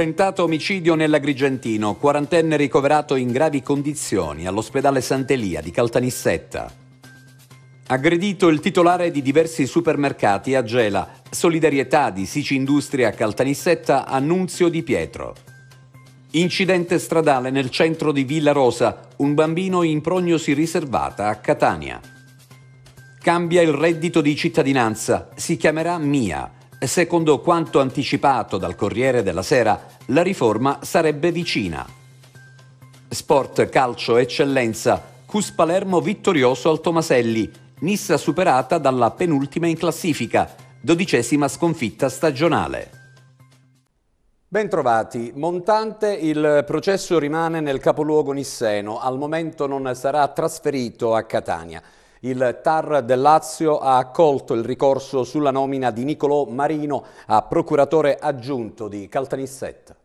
Tentato omicidio nell'Agrigentino, quarantenne ricoverato in gravi condizioni all'ospedale Sant'Elia di Caltanissetta. Aggredito il titolare di diversi supermercati a Gela, solidarietà di Sici Industria Caltanissetta, annunzio di Pietro. Incidente stradale nel centro di Villa Rosa, un bambino in prognosi riservata a Catania. Cambia il reddito di cittadinanza, si chiamerà Mia secondo quanto anticipato dal Corriere della Sera, la riforma sarebbe vicina. Sport, calcio, eccellenza, Cus Palermo vittorioso al Tomaselli, Nissa superata dalla penultima in classifica, dodicesima sconfitta stagionale. Bentrovati. Montante, il processo rimane nel capoluogo nisseno, al momento non sarà trasferito a Catania. Il TAR del Lazio ha accolto il ricorso sulla nomina di Nicolò Marino a procuratore aggiunto di Caltanissetta.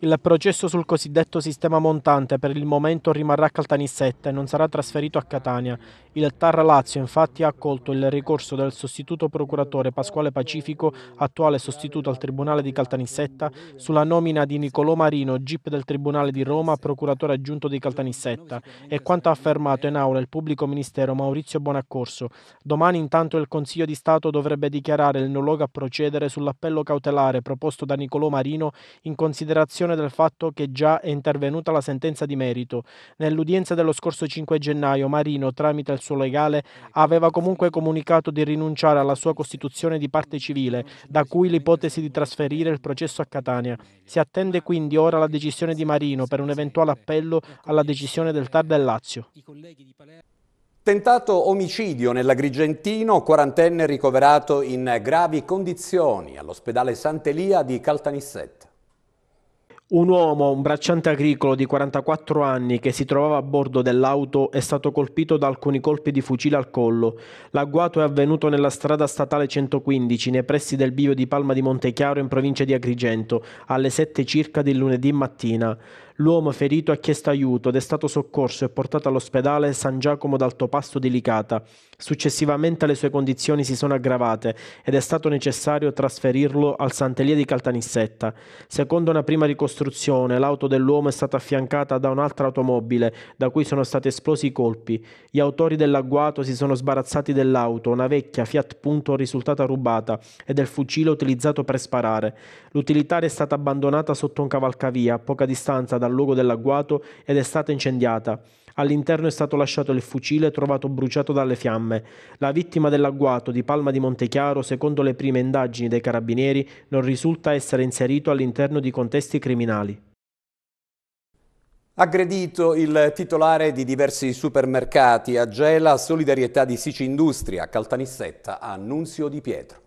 Il processo sul cosiddetto sistema montante per il momento rimarrà a Caltanissetta e non sarà trasferito a Catania. Il Tar Lazio infatti ha accolto il ricorso del sostituto procuratore Pasquale Pacifico, attuale sostituto al Tribunale di Caltanissetta, sulla nomina di Nicolò Marino, GIP del Tribunale di Roma, procuratore aggiunto di Caltanissetta e quanto ha affermato in aula il pubblico ministero Maurizio Bonaccorso. Domani intanto il Consiglio di Stato dovrebbe dichiarare il nologo a procedere sull'appello cautelare proposto da Nicolò Marino in considerazione considerazione del fatto che già è intervenuta la sentenza di merito. Nell'udienza dello scorso 5 gennaio Marino, tramite il suo legale, aveva comunque comunicato di rinunciare alla sua costituzione di parte civile, da cui l'ipotesi di trasferire il processo a Catania. Si attende quindi ora la decisione di Marino per un eventuale appello alla decisione del TAR del Lazio. Tentato omicidio nell'Agrigentino, quarantenne ricoverato in gravi condizioni all'ospedale Sant'Elia di Caltanissetta. Un uomo, un bracciante agricolo di 44 anni che si trovava a bordo dell'auto è stato colpito da alcuni colpi di fucile al collo. L'agguato è avvenuto nella strada statale 115 nei pressi del bivio di Palma di Montechiaro in provincia di Agrigento alle 7 circa di lunedì mattina. L'uomo ferito ha chiesto aiuto ed è stato soccorso e portato all'ospedale San Giacomo d'Altopasto di Licata. Successivamente le sue condizioni si sono aggravate ed è stato necessario trasferirlo al Santelia di Caltanissetta. Secondo una prima ricostruzione, l'auto dell'uomo è stata affiancata da un'altra automobile, da cui sono stati esplosi i colpi. Gli autori dell'agguato si sono sbarazzati dell'auto, una vecchia Fiat Punto risultata rubata, e del fucile utilizzato per sparare. L'utilitaria è stata abbandonata sotto un cavalcavia, a poca distanza dal luogo dell'agguato, ed è stata incendiata. All'interno è stato lasciato il fucile trovato bruciato dalle fiamme. La vittima dell'agguato di Palma di Montechiaro, secondo le prime indagini dei carabinieri, non risulta essere inserito all'interno di contesti criminali. Aggredito il titolare di diversi supermercati a Gela, solidarietà di Sici Industria, Caltanissetta, Annunzio Di Pietro.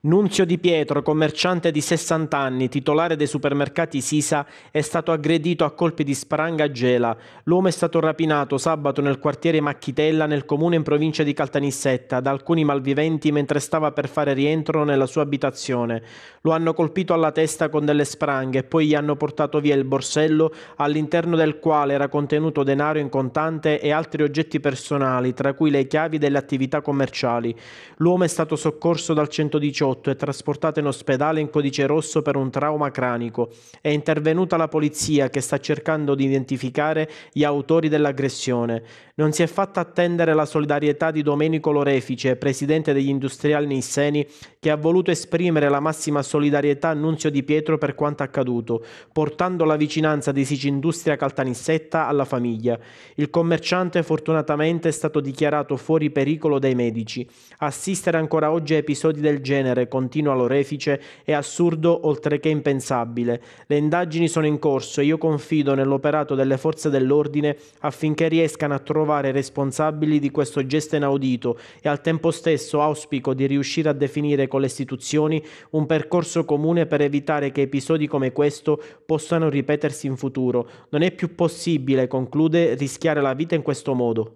Nunzio Di Pietro, commerciante di 60 anni, titolare dei supermercati Sisa, è stato aggredito a colpi di spranga a gela. L'uomo è stato rapinato sabato nel quartiere Macchitella, nel comune in provincia di Caltanissetta, da alcuni malviventi mentre stava per fare rientro nella sua abitazione. Lo hanno colpito alla testa con delle spranghe e poi gli hanno portato via il borsello all'interno del quale era contenuto denaro in contante e altri oggetti personali, tra cui le chiavi delle attività commerciali. L'uomo è stato soccorso dal 118 2018 è trasportata in ospedale in codice rosso per un trauma cranico. È intervenuta la polizia che sta cercando di identificare gli autori dell'aggressione. Non si è fatta attendere la solidarietà di Domenico Lorefice, presidente degli industriali nisseni, che ha voluto esprimere la massima solidarietà a Nunzio Di Pietro per quanto accaduto, portando la vicinanza di Sicindustria Caltanissetta alla famiglia. Il commerciante fortunatamente è stato dichiarato fuori pericolo dai medici. Assistere ancora oggi a episodi del genere, continua Lorefice, è assurdo oltre che impensabile. Le indagini sono in corso e io confido nell'operato delle forze dell'ordine affinché riescano a trovare trovare responsabili di questo gesto inaudito e al tempo stesso auspico di riuscire a definire con le istituzioni un percorso comune per evitare che episodi come questo possano ripetersi in futuro. Non è più possibile, conclude, rischiare la vita in questo modo.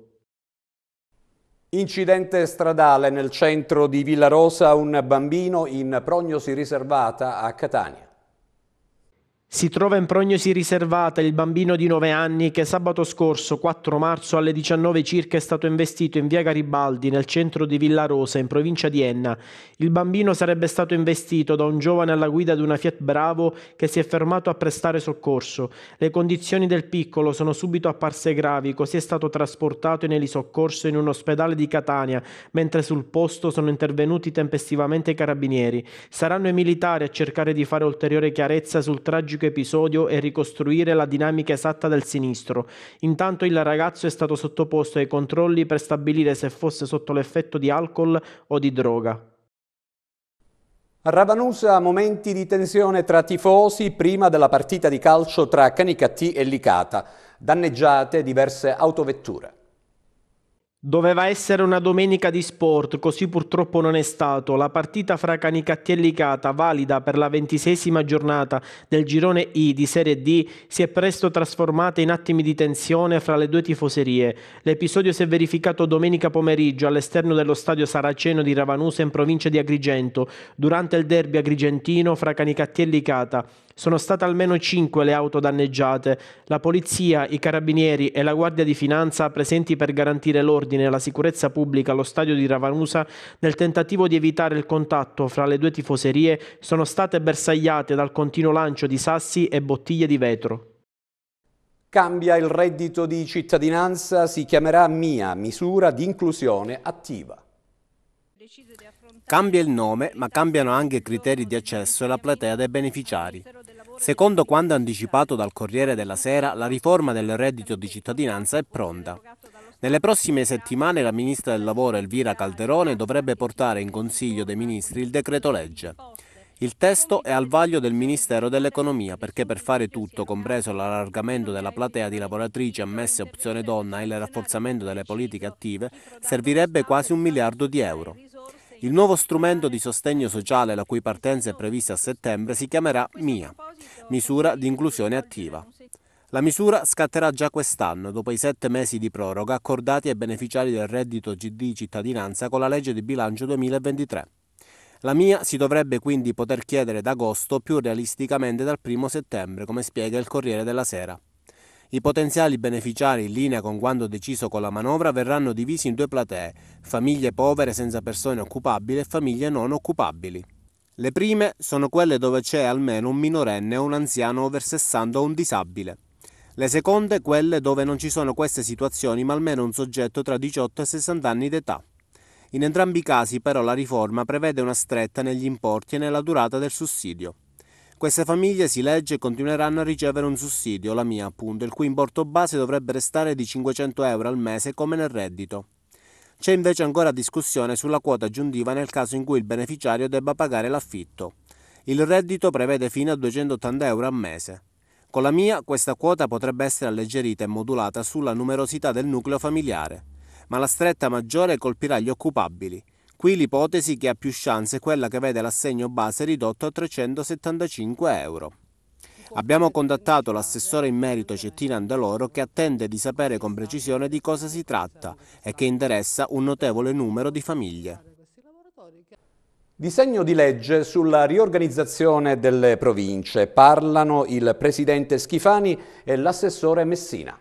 Incidente stradale nel centro di Villa Rosa, un bambino in prognosi riservata a Catania. Si trova in prognosi riservata il bambino di 9 anni che sabato scorso, 4 marzo, alle 19 circa è stato investito in via Garibaldi, nel centro di Villa Rosa, in provincia di Enna. Il bambino sarebbe stato investito da un giovane alla guida di una Fiat Bravo che si è fermato a prestare soccorso. Le condizioni del piccolo sono subito apparse gravi, così è stato trasportato in elisoccorso in un ospedale di Catania, mentre sul posto sono intervenuti tempestivamente i carabinieri. Saranno i militari a cercare di fare ulteriore chiarezza sul tragico specifico episodio e ricostruire la dinamica esatta del sinistro. Intanto il ragazzo è stato sottoposto ai controlli per stabilire se fosse sotto l'effetto di alcol o di droga. A Ravanusa momenti di tensione tra tifosi prima della partita di calcio tra Canicattì e Licata. Danneggiate diverse autovetture. Doveva essere una domenica di sport, così purtroppo non è stato. La partita fra Canicattì e Licata, valida per la ventisesima giornata del girone I di Serie D, si è presto trasformata in attimi di tensione fra le due tifoserie. L'episodio si è verificato domenica pomeriggio all'esterno dello stadio Saraceno di Ravanusa in provincia di Agrigento, durante il derby agrigentino fra Canicattì e Licata. Sono state almeno 5 le auto danneggiate. La polizia, i carabinieri e la Guardia di Finanza presenti per garantire l'ordine e la sicurezza pubblica allo stadio di Ravanusa nel tentativo di evitare il contatto fra le due tifoserie sono state bersagliate dal continuo lancio di sassi e bottiglie di vetro. Cambia il reddito di cittadinanza, si chiamerà MIA, misura di inclusione attiva. Cambia il nome, ma cambiano anche i criteri di accesso e la platea dei beneficiari. Secondo quanto anticipato dal Corriere della Sera, la riforma del reddito di cittadinanza è pronta. Nelle prossime settimane la Ministra del Lavoro Elvira Calderone dovrebbe portare in Consiglio dei Ministri il decreto legge. Il testo è al vaglio del Ministero dell'Economia perché per fare tutto, compreso l'allargamento della platea di lavoratrici ammesse opzione donna e il rafforzamento delle politiche attive, servirebbe quasi un miliardo di euro. Il nuovo strumento di sostegno sociale, la cui partenza è prevista a settembre, si chiamerà MIA, misura di inclusione attiva. La misura scatterà già quest'anno, dopo i sette mesi di proroga accordati ai beneficiari del reddito GD cittadinanza con la legge di bilancio 2023. La mia si dovrebbe quindi poter chiedere d'agosto più realisticamente dal 1 settembre, come spiega il Corriere della Sera. I potenziali beneficiari, in linea con quanto deciso con la manovra, verranno divisi in due platee, famiglie povere senza persone occupabili e famiglie non occupabili. Le prime sono quelle dove c'è almeno un minorenne, o un anziano over 60 o un disabile. Le seconde quelle dove non ci sono queste situazioni ma almeno un soggetto tra 18 e 60 anni d'età. In entrambi i casi però la riforma prevede una stretta negli importi e nella durata del sussidio. Queste famiglie, si legge, continueranno a ricevere un sussidio, la mia appunto, il cui importo base dovrebbe restare di 500 euro al mese come nel reddito. C'è invece ancora discussione sulla quota aggiuntiva nel caso in cui il beneficiario debba pagare l'affitto. Il reddito prevede fino a 280 euro al mese. Con la mia questa quota potrebbe essere alleggerita e modulata sulla numerosità del nucleo familiare, ma la stretta maggiore colpirà gli occupabili, Qui l'ipotesi che ha più chance è quella che vede l'assegno base ridotto a 375 euro. Abbiamo contattato l'assessore in merito Cettina Andaloro che attende di sapere con precisione di cosa si tratta e che interessa un notevole numero di famiglie. Disegno di legge sulla riorganizzazione delle province. Parlano il presidente Schifani e l'assessore Messina.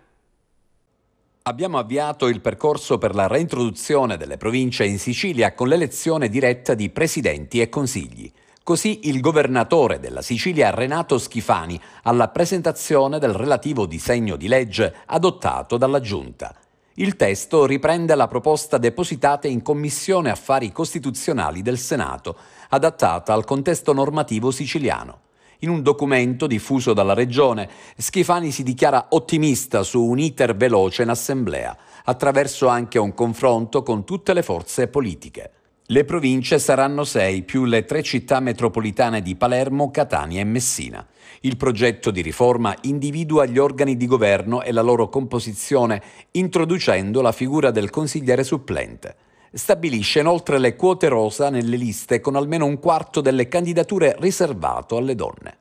Abbiamo avviato il percorso per la reintroduzione delle province in Sicilia con l'elezione diretta di presidenti e consigli. Così il governatore della Sicilia Renato Schifani alla presentazione del relativo disegno di legge adottato dalla Giunta. Il testo riprende la proposta depositata in Commissione Affari Costituzionali del Senato, adattata al contesto normativo siciliano. In un documento diffuso dalla Regione, Schifani si dichiara ottimista su un iter veloce in assemblea, attraverso anche un confronto con tutte le forze politiche. Le province saranno sei più le tre città metropolitane di Palermo, Catania e Messina. Il progetto di riforma individua gli organi di governo e la loro composizione, introducendo la figura del consigliere supplente. Stabilisce inoltre le quote rosa nelle liste con almeno un quarto delle candidature riservato alle donne.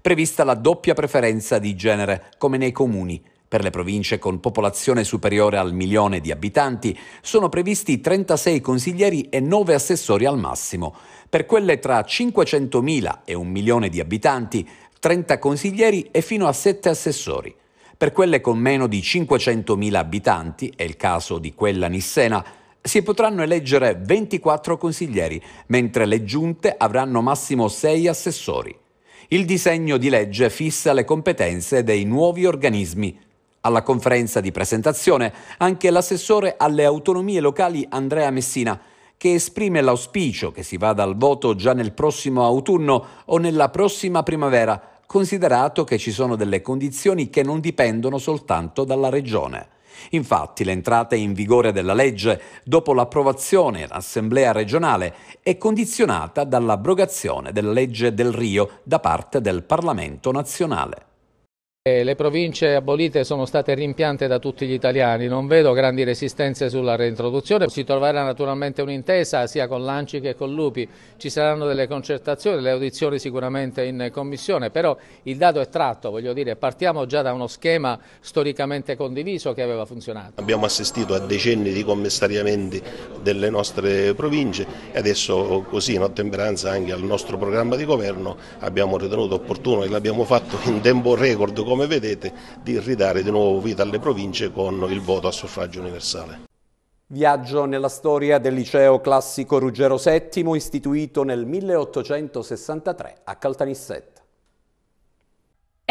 Prevista la doppia preferenza di genere, come nei comuni, per le province con popolazione superiore al milione di abitanti sono previsti 36 consiglieri e 9 assessori al massimo. Per quelle tra 500.000 e 1 milione di abitanti, 30 consiglieri e fino a 7 assessori. Per quelle con meno di 500.000 abitanti, è il caso di quella nissena, si potranno eleggere 24 consiglieri, mentre le giunte avranno massimo 6 assessori. Il disegno di legge fissa le competenze dei nuovi organismi. Alla conferenza di presentazione anche l'assessore alle autonomie locali Andrea Messina, che esprime l'auspicio che si vada al voto già nel prossimo autunno o nella prossima primavera, considerato che ci sono delle condizioni che non dipendono soltanto dalla regione. Infatti l'entrata in vigore della legge dopo l'approvazione in Assemblea regionale è condizionata dall'abrogazione della legge del Rio da parte del Parlamento nazionale. Eh, le province abolite sono state rimpiante da tutti gli italiani, non vedo grandi resistenze sulla reintroduzione, si troverà naturalmente un'intesa sia con l'Anci che con l'Upi, ci saranno delle concertazioni, delle audizioni sicuramente in commissione, però il dato è tratto, voglio dire, partiamo già da uno schema storicamente condiviso che aveva funzionato. Abbiamo assistito a decenni di commissariamenti delle nostre province e adesso così in ottemperanza anche al nostro programma di governo abbiamo ritenuto opportuno e l'abbiamo fatto in tempo record come vedete, di ridare di nuovo vita alle province con il voto a suffragio universale. Viaggio nella storia del liceo classico Ruggero VII istituito nel 1863 a Caltanissetta.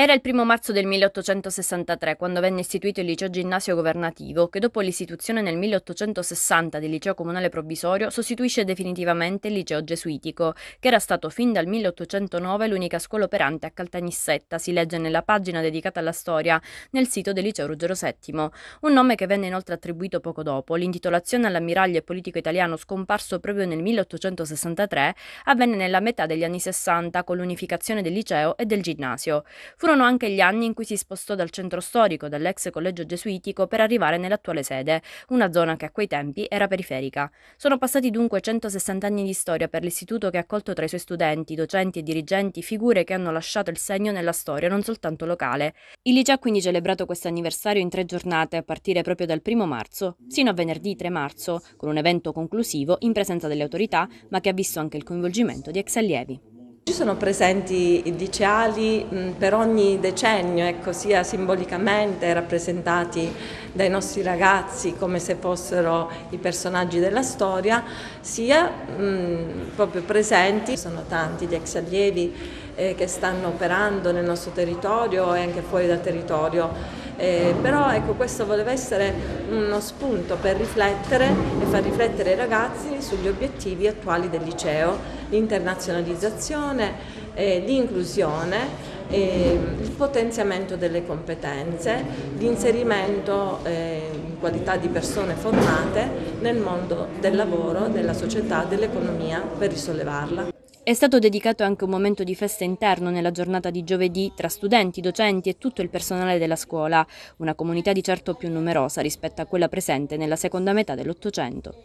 Era il primo marzo del 1863 quando venne istituito il liceo ginnasio governativo che dopo l'istituzione nel 1860 del liceo comunale provvisorio sostituisce definitivamente il liceo gesuitico, che era stato fin dal 1809 l'unica scuola operante a Caltanissetta, si legge nella pagina dedicata alla storia nel sito del liceo Ruggero VII, un nome che venne inoltre attribuito poco dopo. L'intitolazione all'ammiraglio e politico italiano scomparso proprio nel 1863 avvenne nella metà degli anni 60 con l'unificazione del liceo e del ginnasio. Furono Furono anche gli anni in cui si spostò dal centro storico dell'ex collegio gesuitico per arrivare nell'attuale sede, una zona che a quei tempi era periferica. Sono passati dunque 160 anni di storia per l'istituto che ha accolto tra i suoi studenti, docenti e dirigenti figure che hanno lasciato il segno nella storia non soltanto locale. Il liceo ha quindi celebrato questo anniversario in tre giornate, a partire proprio dal 1 marzo sino a venerdì 3 marzo, con un evento conclusivo in presenza delle autorità, ma che ha visto anche il coinvolgimento di ex allievi. Ci sono presenti i liceali per ogni decennio, ecco, sia simbolicamente rappresentati dai nostri ragazzi come se fossero i personaggi della storia, sia mh, proprio presenti, sono tanti gli ex allievi eh, che stanno operando nel nostro territorio e anche fuori dal territorio. Eh, però ecco, questo voleva essere uno spunto per riflettere e far riflettere i ragazzi sugli obiettivi attuali del liceo, l'internazionalizzazione, eh, l'inclusione eh, il potenziamento delle competenze, l'inserimento eh, in qualità di persone formate nel mondo del lavoro, della società, dell'economia per risollevarla. È stato dedicato anche un momento di festa interno nella giornata di giovedì tra studenti, docenti e tutto il personale della scuola, una comunità di certo più numerosa rispetto a quella presente nella seconda metà dell'Ottocento.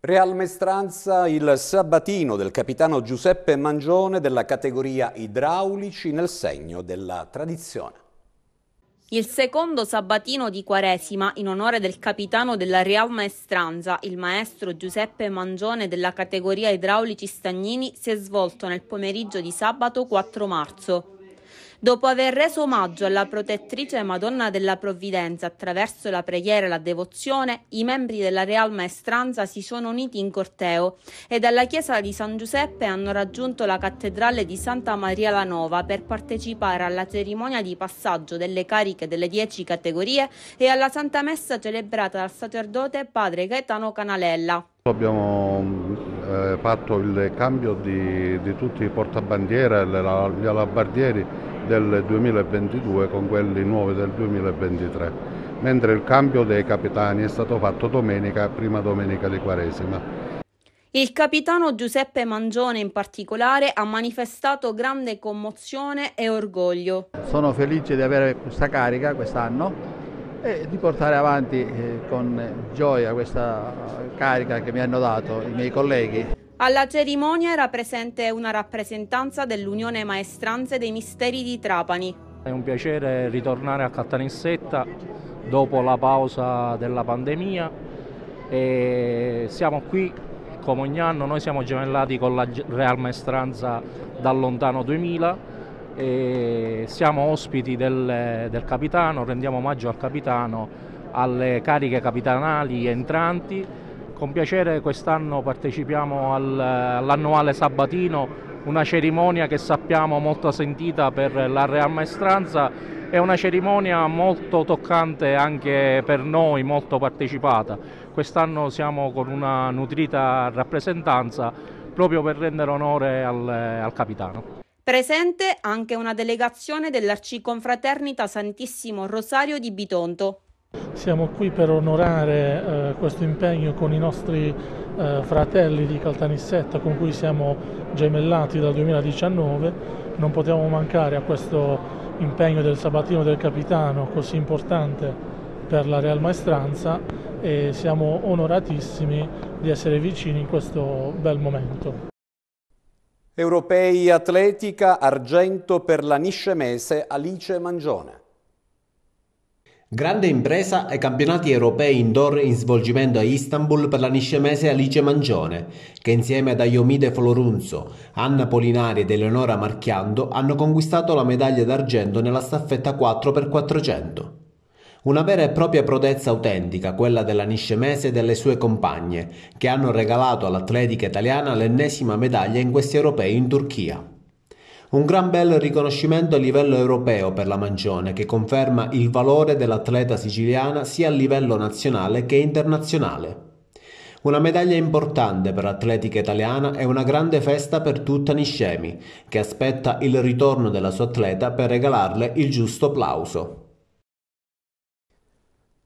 Real Mestranza il sabatino del capitano Giuseppe Mangione della categoria idraulici nel segno della tradizione. Il secondo sabatino di Quaresima in onore del capitano della Real Maestranza, il maestro Giuseppe Mangione della categoria idraulici stagnini, si è svolto nel pomeriggio di sabato 4 marzo. Dopo aver reso omaggio alla protettrice Madonna della Provvidenza attraverso la preghiera e la devozione, i membri della Real Maestranza si sono uniti in corteo e dalla chiesa di San Giuseppe hanno raggiunto la cattedrale di Santa Maria la Nova per partecipare alla cerimonia di passaggio delle cariche delle dieci categorie e alla Santa Messa celebrata dal sacerdote padre Gaetano Canalella. Abbiamo eh, fatto il cambio di, di tutti i portabandiera, gli alabardieri del 2022 con quelli nuovi del 2023, mentre il cambio dei capitani è stato fatto domenica, prima domenica di Quaresima. Il capitano Giuseppe Mangione in particolare ha manifestato grande commozione e orgoglio. Sono felice di avere questa carica quest'anno e di portare avanti eh, con gioia questa carica che mi hanno dato i miei colleghi. Alla cerimonia era presente una rappresentanza dell'Unione Maestranze dei Misteri di Trapani. È un piacere ritornare a Cattanissetta dopo la pausa della pandemia e siamo qui come ogni anno, noi siamo gemellati con la Real Maestranza dal lontano 2000 e siamo ospiti del, del capitano, rendiamo omaggio al capitano, alle cariche capitanali entranti con piacere quest'anno partecipiamo all'annuale Sabatino, una cerimonia che sappiamo molto sentita per la Real Maestranza, è una cerimonia molto toccante anche per noi, molto partecipata. Quest'anno siamo con una nutrita rappresentanza proprio per rendere onore al, al capitano. Presente anche una delegazione dell'Arciconfraternita Santissimo Rosario di Bitonto. Siamo qui per onorare eh, questo impegno con i nostri eh, fratelli di Caltanissetta con cui siamo gemellati dal 2019. Non potevamo mancare a questo impegno del sabatino del capitano così importante per la Real Maestranza e siamo onoratissimi di essere vicini in questo bel momento. Europei Atletica, argento per la niscemese Alice Mangione. Grande impresa ai campionati europei indoor in svolgimento a Istanbul per la niscemese Alice Mangione, che insieme ad Ayomide Florunzo, Anna Polinari ed Eleonora Marchiando hanno conquistato la medaglia d'argento nella staffetta 4x400. Una vera e propria prodezza autentica, quella della niscemese e delle sue compagne, che hanno regalato all'atletica italiana l'ennesima medaglia in questi europei in Turchia. Un gran bel riconoscimento a livello europeo per la Mangione che conferma il valore dell'atleta siciliana sia a livello nazionale che internazionale. Una medaglia importante per l'atletica italiana è una grande festa per tutta Niscemi, che aspetta il ritorno della sua atleta per regalarle il giusto applauso.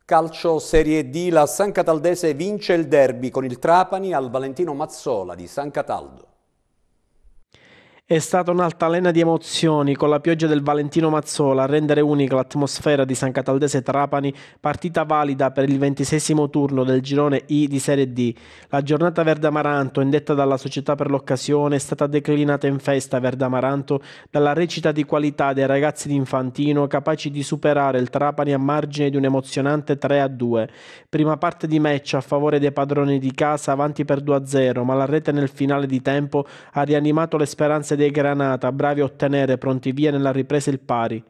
Calcio Serie D, la San Cataldese vince il derby con il Trapani al Valentino Mazzola di San Cataldo. È stata un'altalena di emozioni con la pioggia del Valentino Mazzola a rendere unica l'atmosfera di San Cataldese Trapani, partita valida per il ventisesimo turno del girone I di Serie D. La giornata Verde Amaranto, indetta dalla società per l'occasione, è stata declinata in festa Verde Amaranto dalla recita di qualità dei ragazzi di Infantino capaci di superare il Trapani a margine di un emozionante 3-2. Prima parte di match a favore dei padroni di casa avanti per 2-0, ma la rete nel finale di tempo ha rianimato le speranze dei Granata, bravi a ottenere pronti via nella ripresa il pari,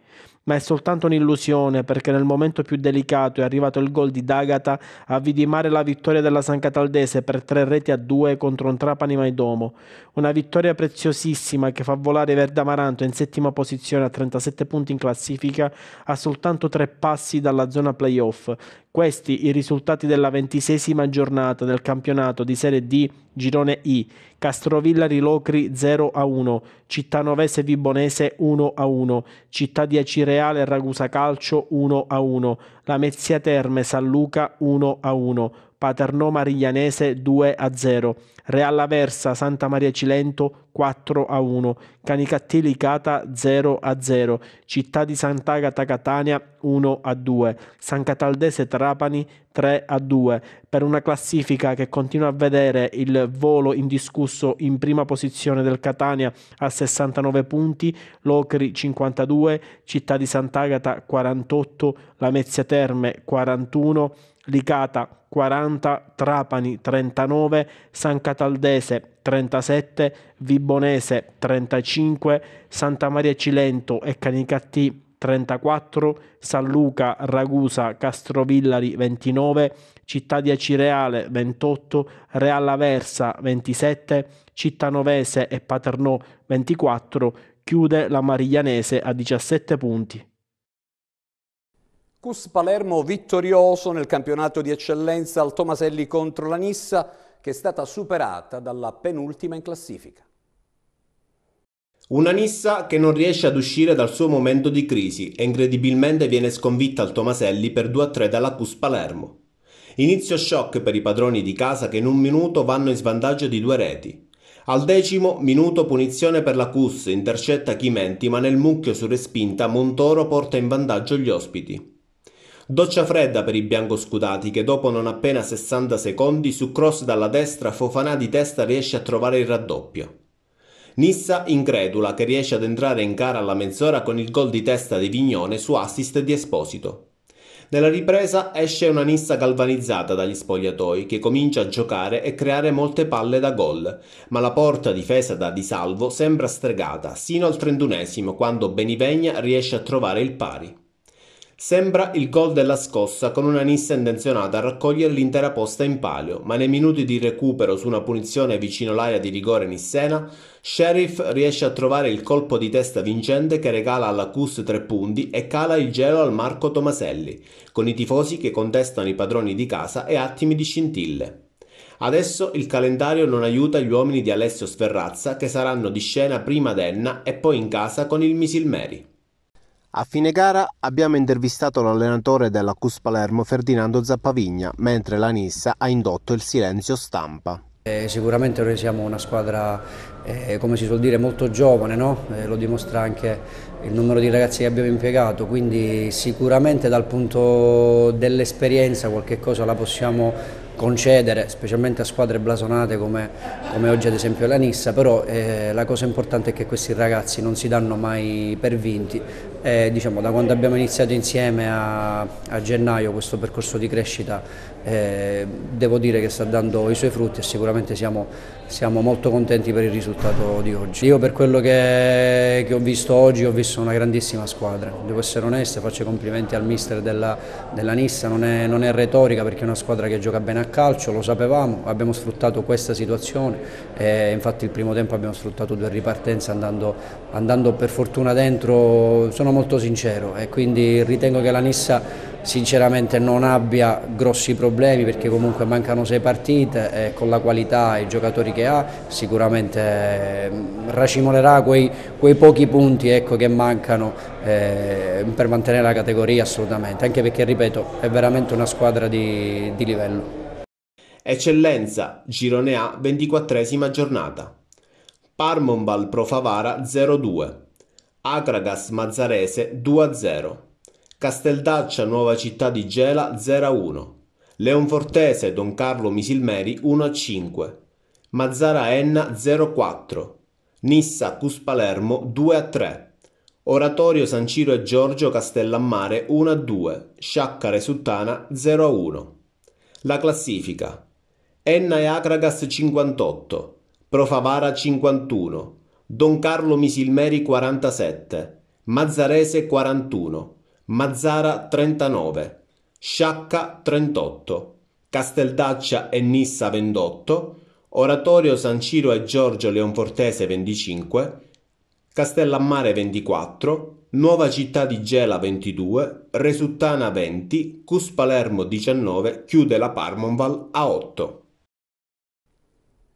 ma è soltanto un'illusione perché nel momento più delicato è arrivato il gol di D'Agata a vidimare la vittoria della San Cataldese per tre reti a due contro un Trapani Maidomo, una vittoria preziosissima che fa volare Verde Amaranto in settima posizione a 37 punti in classifica, a soltanto tre passi dalla zona playoff. Questi i risultati della ventisesima giornata del campionato di Serie D Girone I. Castrovillari Locri 0 a 1, Città Novese Vibonese 1 a 1, Città di Acireale Ragusa Calcio 1 a 1, Lamezia Terme San Luca 1 a 1, Paternò Mariglianese 2 a 0. Real Aversa Santa Maria Cilento 4 a 1, Canicattili Cata 0 a 0, Città di Sant'Agata Catania 1 a 2, San Cataldese Trapani 3 a 2, per una classifica che continua a vedere il volo indiscusso in prima posizione del Catania a 69 punti, Locri 52, Città di Sant'Agata 48, Lamezia Terme 41, Licata 40, Trapani 39, San Cataldese 37, Vibonese 35, Santa Maria Cilento e Canicattì 34, San Luca, Ragusa, Castrovillari 29, Città di Acireale 28, Real Aversa 27, Città Novese e Paternò 24, chiude la Mariglianese a 17 punti. Cus Palermo vittorioso nel campionato di eccellenza al Tomaselli contro la Nissa, che è stata superata dalla penultima in classifica. Una Nissa che non riesce ad uscire dal suo momento di crisi e incredibilmente viene sconfitta al Tomaselli per 2-3 dalla Cus Palermo. Inizio shock per i padroni di casa che in un minuto vanno in svantaggio di due reti. Al decimo minuto punizione per la Cus, intercetta Chimenti ma nel mucchio su respinta Montoro porta in vantaggio gli ospiti. Doccia fredda per i biancoscudati che dopo non appena 60 secondi su cross dalla destra Fofanà di testa riesce a trovare il raddoppio. Nissa incredula che riesce ad entrare in gara alla mezz'ora con il gol di testa di Vignone su assist di Esposito. Nella ripresa esce una Nissa galvanizzata dagli spogliatoi che comincia a giocare e creare molte palle da gol, ma la porta difesa da Di Salvo sembra stregata sino al trentunesimo quando Benivegna riesce a trovare il pari. Sembra il gol della scossa con una Nissa intenzionata a raccogliere l'intera posta in palio, ma nei minuti di recupero su una punizione vicino l'area di rigore nissena, Sheriff riesce a trovare il colpo di testa vincente che regala alla Cus tre punti e cala il gelo al Marco Tomaselli, con i tifosi che contestano i padroni di casa e attimi di scintille. Adesso il calendario non aiuta gli uomini di Alessio Sferrazza che saranno di scena prima ad Enna e poi in casa con il Misilmeri. A fine gara abbiamo intervistato l'allenatore della Cus Palermo Ferdinando Zappavigna, mentre la Nissa ha indotto il silenzio stampa. Eh, sicuramente noi siamo una squadra, eh, come si suol dire, molto giovane, no? eh, lo dimostra anche il numero di ragazzi che abbiamo impiegato, quindi sicuramente dal punto dell'esperienza qualche cosa la possiamo concedere, specialmente a squadre blasonate come, come oggi ad esempio la Nissa, però eh, la cosa importante è che questi ragazzi non si danno mai per vinti, eh, diciamo, da quando abbiamo iniziato insieme a, a, gennaio questo percorso di crescita eh, devo dire che sta dando i suoi frutti e sicuramente siamo, siamo, molto contenti per il risultato di oggi. Io per quello che, che, ho visto oggi ho visto una grandissima squadra, devo essere onesto, faccio i complimenti al mister della, della Nissa, non è, non è, retorica perché è una squadra che gioca bene a calcio, lo sapevamo, abbiamo sfruttato questa situazione, eh, infatti il primo tempo abbiamo sfruttato due ripartenze andando, andando per fortuna dentro, sono molto sincero e quindi ritengo che la Nissa sinceramente non abbia grossi problemi perché comunque mancano sei partite e eh, con la qualità e i giocatori che ha sicuramente eh, racimolerà quei, quei pochi punti ecco, che mancano eh, per mantenere la categoria assolutamente, anche perché ripeto è veramente una squadra di, di livello. Eccellenza, Girone A, 24esima giornata. Parmonbal Favara 0-2. Akragas Mazzarese 2-0. Casteldaccia Nuova Città di Gela 0 a 1, Leonfortese Don Carlo Misilmeri 1 a 5, Mazzara Enna 0 a 4, Nissa Cus Palermo 2 a 3, Oratorio San Ciro e Giorgio Castellammare 1 a 2, Sciaccare Suttana 0 a 1. La classifica Enna e Acragas 58, Profavara 51, Don Carlo Misilmeri 47, Mazzarese 41, Mazzara 39, Sciacca 38, Casteldaccia e Nissa 28, Oratorio San Ciro e Giorgio Leonfortese 25, Castellammare 24, Nuova Città di Gela 22, Resuttana 20, Cus Palermo 19, chiude la Parmonval a 8.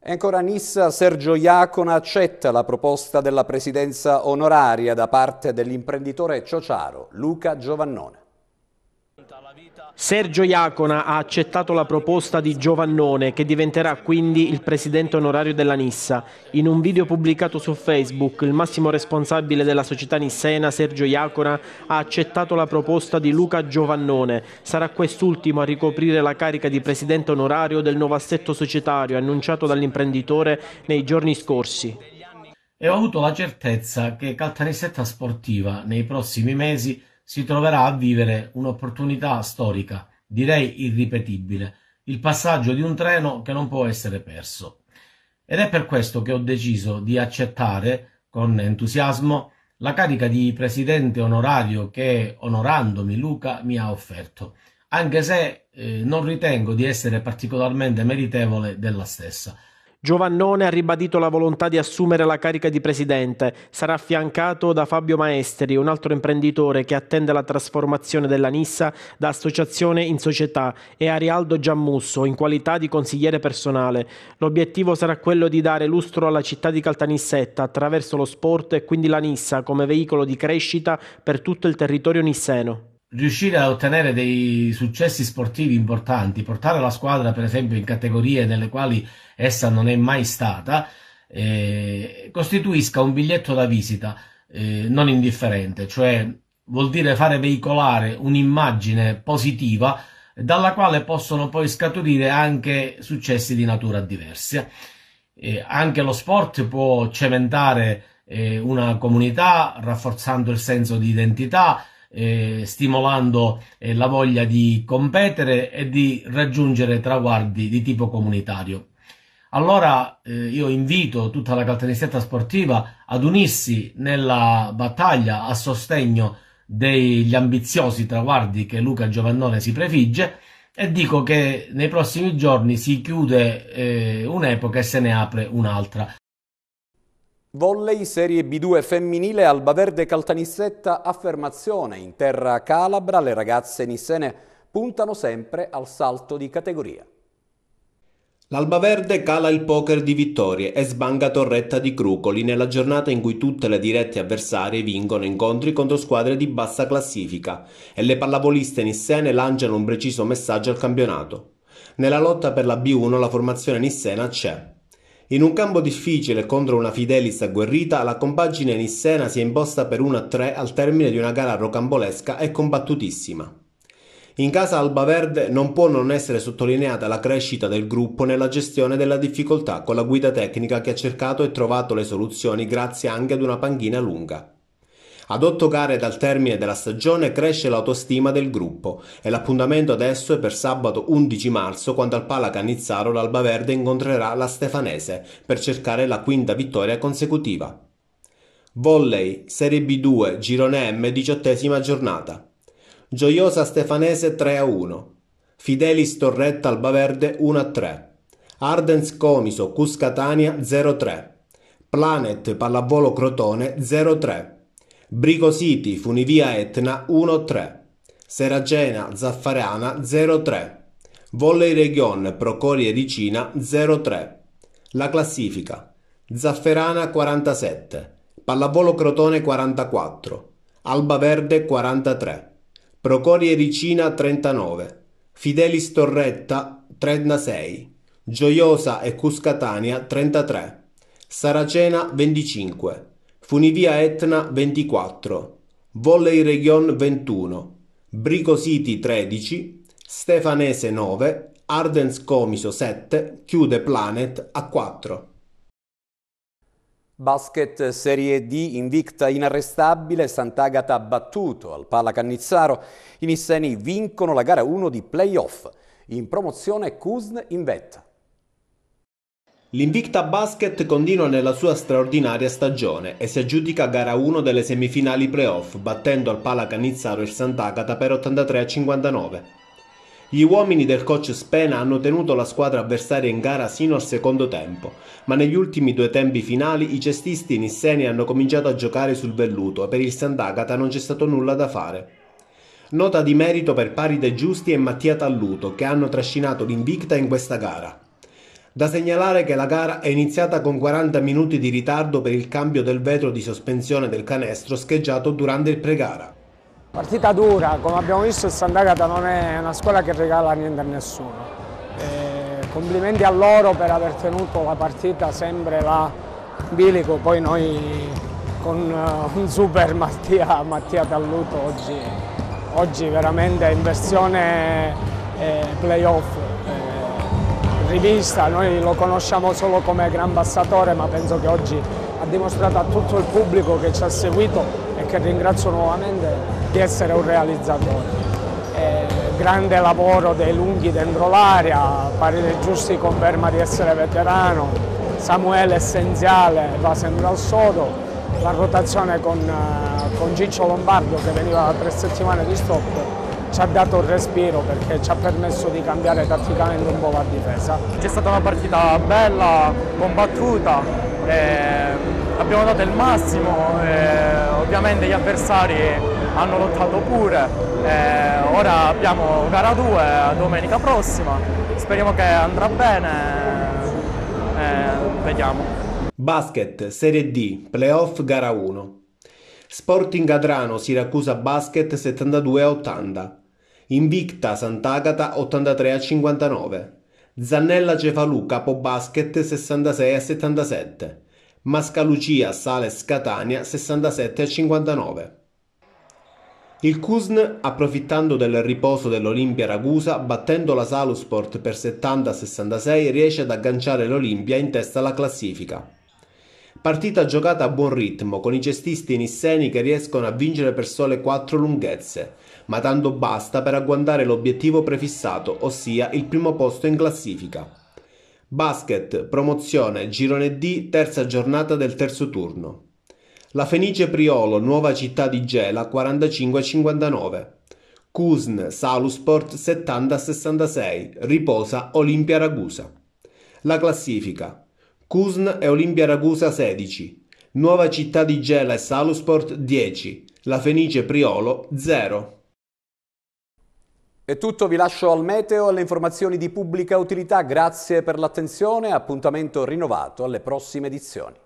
E ancora Nissa Sergio Iacona accetta la proposta della presidenza onoraria da parte dell'imprenditore ciociaro Luca Giovannone. Sergio Iacona ha accettato la proposta di Giovannone, che diventerà quindi il presidente onorario della Nissa. In un video pubblicato su Facebook, il massimo responsabile della società nissena, Sergio Iacona, ha accettato la proposta di Luca Giovannone. Sarà quest'ultimo a ricoprire la carica di presidente onorario del nuovo assetto societario annunciato dall'imprenditore nei giorni scorsi. E ho avuto la certezza che Caltanissetta Sportiva nei prossimi mesi si troverà a vivere un'opportunità storica, direi irripetibile, il passaggio di un treno che non può essere perso. Ed è per questo che ho deciso di accettare con entusiasmo la carica di presidente onorario che, onorandomi, Luca mi ha offerto, anche se eh, non ritengo di essere particolarmente meritevole della stessa. Giovannone ha ribadito la volontà di assumere la carica di presidente. Sarà affiancato da Fabio Maestri, un altro imprenditore che attende la trasformazione della Nissa da associazione in società, e Arialdo Giammusso in qualità di consigliere personale. L'obiettivo sarà quello di dare lustro alla città di Caltanissetta attraverso lo sport e quindi la Nissa come veicolo di crescita per tutto il territorio nisseno riuscire a ottenere dei successi sportivi importanti, portare la squadra per esempio in categorie nelle quali essa non è mai stata, eh, costituisca un biglietto da visita eh, non indifferente, cioè vuol dire fare veicolare un'immagine positiva dalla quale possono poi scaturire anche successi di natura diversa. Eh, anche lo sport può cementare eh, una comunità rafforzando il senso di identità, eh, stimolando eh, la voglia di competere e di raggiungere traguardi di tipo comunitario. Allora eh, io invito tutta la calzanistietta sportiva ad unirsi nella battaglia a sostegno degli ambiziosi traguardi che Luca Giovannone si prefigge e dico che nei prossimi giorni si chiude eh, un'epoca e se ne apre un'altra. Volley Serie B2 femminile Albaverde Caltanissetta affermazione in terra calabra le ragazze nissene puntano sempre al salto di categoria. L'Albaverde cala il poker di vittorie e sbanga Torretta di Crucoli nella giornata in cui tutte le dirette avversarie vincono incontri contro squadre di bassa classifica e le pallavoliste nissene lanciano un preciso messaggio al campionato. Nella lotta per la B1 la formazione nissena c'è, in un campo difficile contro una Fidelis agguerrita, la compagine nissena si è imposta per 1-3 al termine di una gara rocambolesca e combattutissima. In casa Albaverde non può non essere sottolineata la crescita del gruppo nella gestione della difficoltà con la guida tecnica che ha cercato e trovato le soluzioni grazie anche ad una panghina lunga. Ad otto gare dal termine della stagione cresce l'autostima del gruppo e l'appuntamento adesso è per sabato 11 marzo quando al Pala Cannizzaro l'Alba Verde incontrerà la Stefanese per cercare la quinta vittoria consecutiva. Volley, Serie B2, Girone M, diciottesima giornata. Gioiosa Stefanese 3-1. Fidelis Torretta Albaverde 1-3. Ardens Comiso Cuscatania 0-3. Planet Pallavolo Crotone 0-3. Bricositi, Funivia Etna 1-3, Seragena, Zaffarana 0-3, Volley Region, Procorie Ricina 0-3. La classifica. Zafferana 47, Pallavolo Crotone 44, Alba Verde 43, Procorie Ricina 39, Fidelis Torretta 36, Gioiosa e Cuscatania 33, Saracena 25. Funivia Etna 24, Volley Region 21, Brico City 13, Stefanese 9, Ardens Comiso 7, chiude Planet a 4. Basket Serie D invicta inarrestabile, Sant'Agata battuto al Palla Cannizzaro, i Nisseni vincono la gara 1 di playoff, in promozione Kuzn in vetta. L'Invicta Basket continua nella sua straordinaria stagione e si aggiudica gara 1 delle semifinali playoff battendo al pala Canizzaro il Sant'Agata per 83 a 59. Gli uomini del coach Spena hanno tenuto la squadra avversaria in gara sino al secondo tempo, ma negli ultimi due tempi finali i cestisti nisseni hanno cominciato a giocare sul velluto e per il Sant'Agata non c'è stato nulla da fare. Nota di merito per Paride Giusti e Mattia Talluto che hanno trascinato l'Invicta in questa gara. Da segnalare che la gara è iniziata con 40 minuti di ritardo per il cambio del vetro di sospensione del canestro scheggiato durante il pregara. Partita dura, come abbiamo visto il Sant'Agata non è una squadra che regala niente a nessuno. E eh, complimenti a loro per aver tenuto la partita sempre là in bilico, poi noi con eh, un super Mattia, Mattia Talluto oggi, oggi veramente in versione eh, playoff rivista, noi lo conosciamo solo come gran bassatore ma penso che oggi ha dimostrato a tutto il pubblico che ci ha seguito e che ringrazio nuovamente di essere un realizzatore. E eh, grande lavoro dei lunghi dentro l'aria, Parere Giusti conferma di essere veterano, Samuele essenziale va sempre al sodo, la rotazione con, eh, con Giccio Lombardo che veniva da tre settimane di stop ci ha dato il respiro perché ci ha permesso di cambiare tatticamente un po' la difesa. C'è stata una partita bella, combattuta, abbiamo dato il massimo, ovviamente gli avversari hanno lottato pure, ora abbiamo gara 2 domenica prossima, speriamo che andrà bene, vediamo. Basket, Serie D, Playoff, Gara 1. Sporting Adrano, Siracusa Basket 72-80. Invicta Sant'Agata 83 a 59. Zannella Cefalù Capo Basket 66 a 77. Mascalucia Sales Catania 67 a 59. Il Cusn, approfittando del riposo dell'Olimpia Ragusa, battendo la Salusport per 70-66, riesce ad agganciare l'Olimpia in testa alla classifica. Partita giocata a buon ritmo, con i cestisti nisseni che riescono a vincere per sole quattro lunghezze, ma tanto basta per agguantare l'obiettivo prefissato, ossia il primo posto in classifica. Basket, promozione, girone D, terza giornata del terzo turno. La Fenice Priolo, nuova città di Gela, 45-59. Cusn, Salusport, 70-66. Riposa, Olimpia Ragusa. La classifica. Kuzn e Olimpia Ragusa 16, Nuova Città di Gela e Salusport 10, La Fenice Priolo 0. È tutto, vi lascio al meteo e alle informazioni di pubblica utilità. Grazie per l'attenzione, appuntamento rinnovato alle prossime edizioni.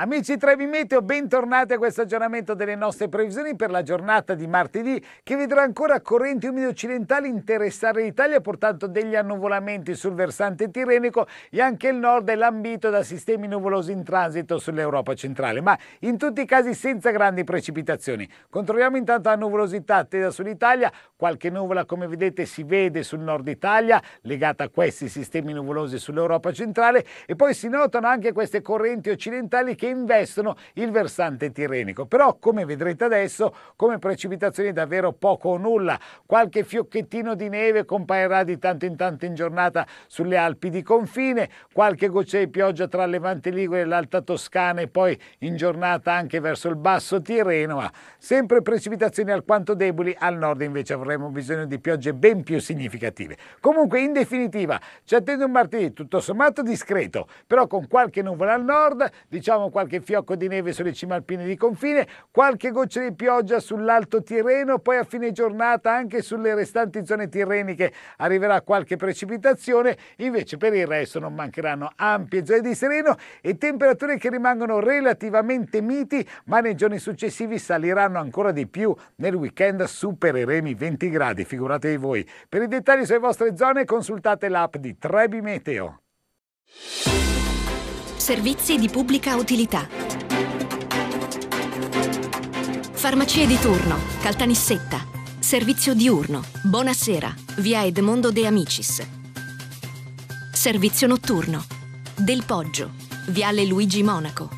Amici Trevi Meteo, bentornati a questo aggiornamento delle nostre previsioni per la giornata di martedì che vedrà ancora correnti umide occidentali interessare l'Italia portando degli annuvolamenti sul versante tirrenico e anche il nord è lambito da sistemi nuvolosi in transito sull'Europa centrale, ma in tutti i casi senza grandi precipitazioni. Controlliamo intanto la nuvolosità attesa sull'Italia, qualche nuvola come vedete si vede sul nord Italia legata a questi sistemi nuvolosi sull'Europa centrale e poi si notano anche queste correnti occidentali che investono il versante tirrenico. Però come vedrete adesso, come precipitazioni davvero poco o nulla, qualche fiocchettino di neve comparirà di tanto in tanto in giornata sulle Alpi di confine, qualche goccia di pioggia tra Levante Ligure e l'Alta Toscana e poi in giornata anche verso il basso Tirreno, ma sempre precipitazioni alquanto deboli, al nord invece avremo bisogno di piogge ben più significative. Comunque in definitiva ci attende un martedì tutto sommato discreto, però con qualche nuvola al nord, diciamo qualche fiocco di neve sulle cime alpine di confine, qualche goccia di pioggia sull'alto Tirreno, poi a fine giornata anche sulle restanti zone tirreniche arriverà qualche precipitazione, invece per il resto non mancheranno ampie zone di sereno e temperature che rimangono relativamente miti, ma nei giorni successivi saliranno ancora di più. Nel weekend supereremo i 20 gradi, figuratevi voi. Per i dettagli sulle vostre zone consultate l'app di Trebi Meteo. Servizi di pubblica utilità. Farmacie di turno, Caltanissetta. Servizio diurno, Buonasera, via Edmondo De Amicis. Servizio notturno, Del Poggio, viale Luigi Monaco.